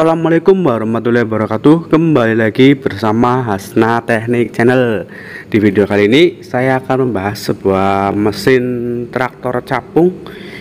Assalamualaikum warahmatullahi wabarakatuh Kembali lagi bersama Hasna Teknik Channel Di video kali ini saya akan membahas sebuah mesin traktor capung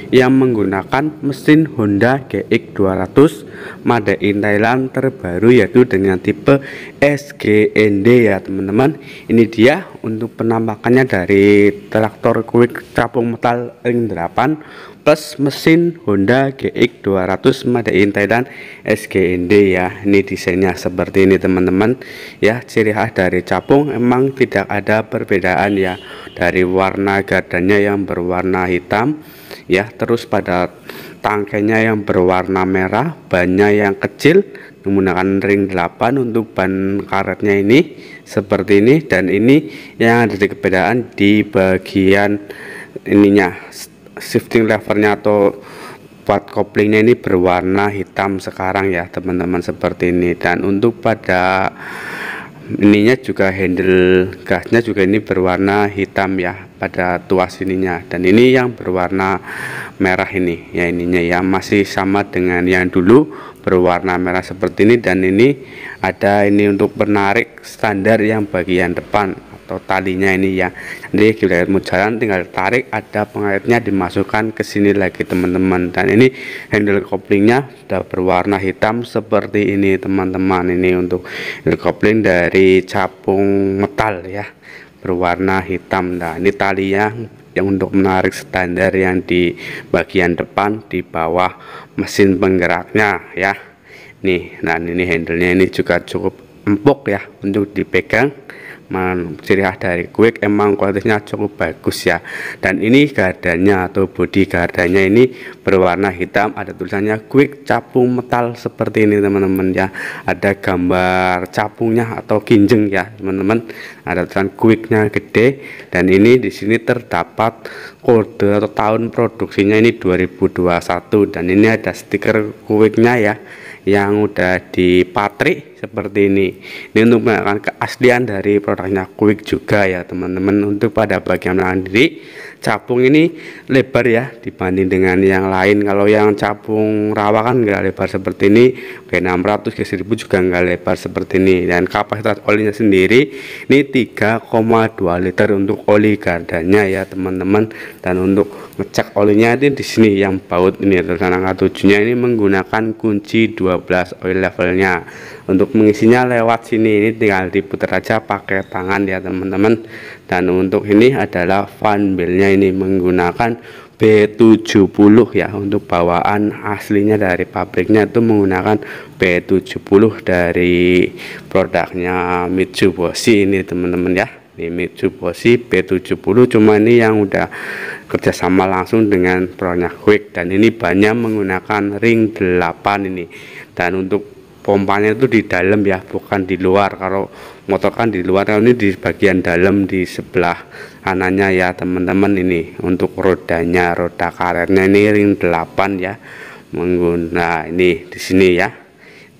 yang menggunakan mesin Honda GX200 Made in Thailand terbaru yaitu dengan tipe SGND ya teman-teman ini dia untuk penampakannya dari traktor quick capung metal ring 8 plus mesin Honda GX200 Made in Thailand SGND ya ini desainnya seperti ini teman-teman ya ciri khas dari capung emang tidak ada perbedaan ya dari warna gardannya yang berwarna hitam ya terus pada tangkainya yang berwarna merah banyak yang kecil menggunakan ring 8 untuk ban karetnya ini seperti ini dan ini yang ada di kebedaan di bagian ininya shifting levernya atau buat koplingnya ini berwarna hitam sekarang ya teman-teman seperti ini dan untuk pada ininya juga handle gasnya juga ini berwarna hitam ya pada tuas ininya dan ini yang berwarna merah ini ya ininya ya masih sama dengan yang dulu berwarna merah seperti ini dan ini ada ini untuk penarik standar yang bagian depan atau talinya ini ya jadi kita mujaran tinggal tarik ada pengaitnya dimasukkan ke sini lagi teman-teman dan ini handle koplingnya sudah berwarna hitam seperti ini teman-teman ini untuk handle kopling dari capung metal ya berwarna hitam nah ini talinya yang untuk menarik standar yang di bagian depan di bawah mesin penggeraknya ya nih nah ini handlenya ini juga cukup empuk ya untuk dipegang ciri khas dari quick emang kualitasnya cukup bagus ya dan ini gardanya atau bodi gardanya ini berwarna hitam ada tulisannya quick capung metal seperti ini teman-teman ya ada gambar capungnya atau kinjeng ya teman-teman ada tulisan quicknya gede dan ini di sini terdapat kode atau tahun produksinya ini 2021 dan ini ada stiker quicknya ya yang udah dipatri seperti ini ini untuk menggunakan keaslian dari produknya quick juga ya teman-teman untuk pada bagian menahan capung ini lebar ya dibanding dengan yang lain kalau yang capung rawa kan enggak lebar seperti ini B600 ke 1000 juga enggak lebar seperti ini dan kapasitas olinya sendiri ini 3,2 liter untuk oli gardanya ya teman-teman dan untuk ngecek olinya ini di sini yang baut ini terus angka tujuhnya ini menggunakan kunci 12 oil levelnya untuk mengisinya lewat sini ini tinggal diputar aja pakai tangan ya teman-teman dan untuk ini adalah fan belnya ini menggunakan B70 ya untuk bawaan aslinya dari pabriknya itu menggunakan B70 dari produknya Mitsubishi ini teman-teman ya ini Mitsubishi B70 cuma ini yang udah kerjasama langsung dengan produknya Quick dan ini banyak menggunakan ring 8 ini dan untuk pompanya itu di dalam ya bukan di luar kalau motor kan di luar kalau ini di bagian dalam di sebelah kanannya ya teman-teman ini untuk rodanya roda karetnya ini ring 8 ya menggunakan nah, ini di sini ya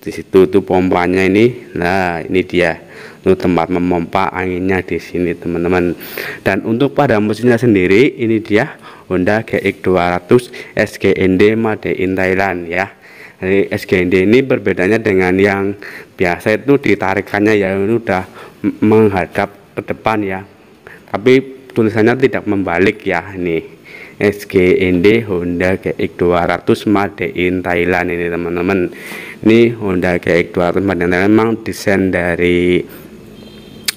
di situ tuh pompanya ini nah ini dia itu tempat memompa anginnya di sini teman-teman dan untuk pada mesinnya sendiri ini dia Honda GX 200 SGND Made in Thailand ya jadi SGND ini berbedanya dengan yang biasa itu ditarikannya ya udah menghadap ke depan ya. Tapi tulisannya tidak membalik ya ini. SGND Honda GX200 Made in Thailand ini teman-teman. Ini Honda GX200 Made in Thailand memang desain dari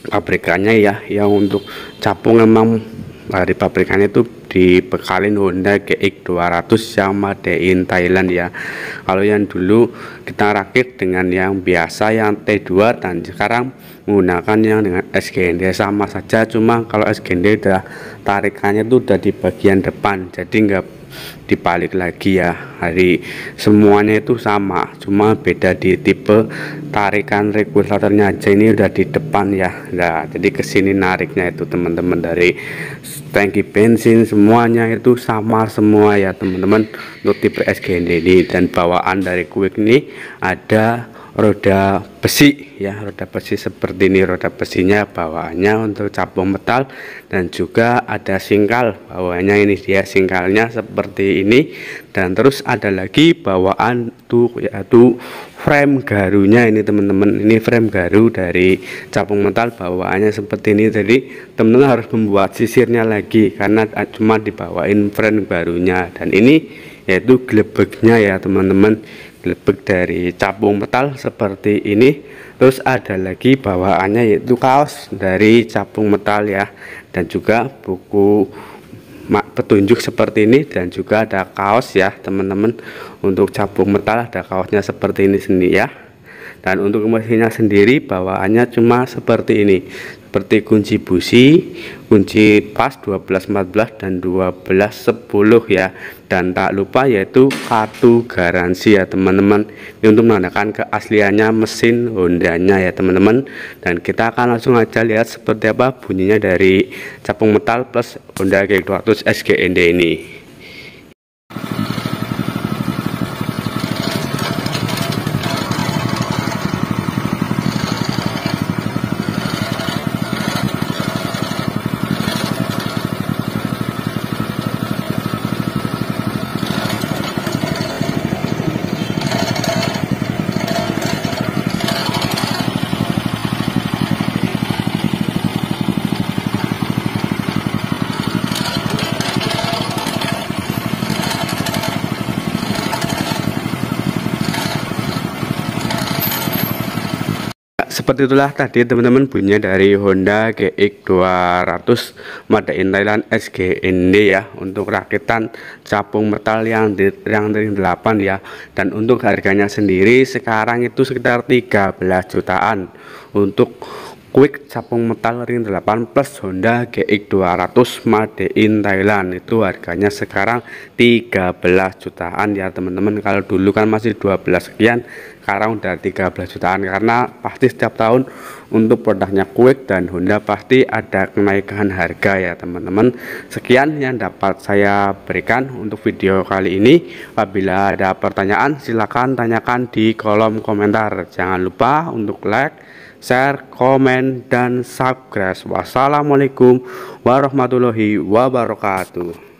pabrikannya ya yang untuk capung memang eh, dari pabrikannya itu dibekalin Honda GX200 sama made in Thailand ya kalau yang dulu kita rakit dengan yang biasa yang T2 dan sekarang menggunakan yang dengan SGND sama saja cuma kalau SGND udah tarikannya tuh udah di bagian depan jadi nggak dibalik lagi ya hari semuanya itu sama cuma beda di tipe tarikan regulatornya aja ini udah di depan ya nah jadi kesini nariknya itu teman-teman dari tangki bensin semuanya itu sama semua ya teman-teman untuk tipe SGND ini dan bawaan dari quick ini ada roda besi ya roda besi seperti ini roda besinya bawaannya untuk capung metal dan juga ada singkal bawaannya ini dia singkalnya seperti ini dan terus ada lagi bawaan tuh yaitu frame garunya ini teman-teman ini frame garu dari capung metal bawaannya seperti ini jadi teman-teman harus membuat sisirnya lagi karena e, cuma dibawain frame barunya dan ini yaitu glebeknya ya teman-teman lebih dari capung metal seperti ini terus ada lagi bawaannya yaitu kaos dari capung metal ya dan juga buku petunjuk seperti ini dan juga ada kaos ya teman-teman untuk capung metal ada kaosnya seperti ini sendiri ya dan untuk mesinnya sendiri bawaannya cuma seperti ini seperti kunci busi, kunci pas 1214 dan 1210 ya. Dan tak lupa yaitu kartu garansi ya teman-teman. Ini untuk menandakan keasliannya mesin Hondanya ya teman-teman. Dan kita akan langsung aja lihat seperti apa bunyinya dari capung metal plus Honda G200 SGND ini. seperti itulah tadi teman-teman bunyinya dari Honda GX200 Made in Thailand SGND ya untuk rakitan capung metal yang di yang ring 8 ya dan untuk harganya sendiri sekarang itu sekitar 13 jutaan untuk quick capung metal ring 8 plus Honda GX200 Made in Thailand itu harganya sekarang 13 jutaan ya teman-teman kalau dulu kan masih 12 sekian sekarang udah 13 jutaan karena pasti setiap tahun untuk produknya Quick dan Honda pasti ada kenaikan harga ya teman-teman sekian yang dapat saya berikan untuk video kali ini apabila ada pertanyaan silahkan tanyakan di kolom komentar jangan lupa untuk like share, komen, dan subscribe. Wassalamualaikum warahmatullahi wabarakatuh.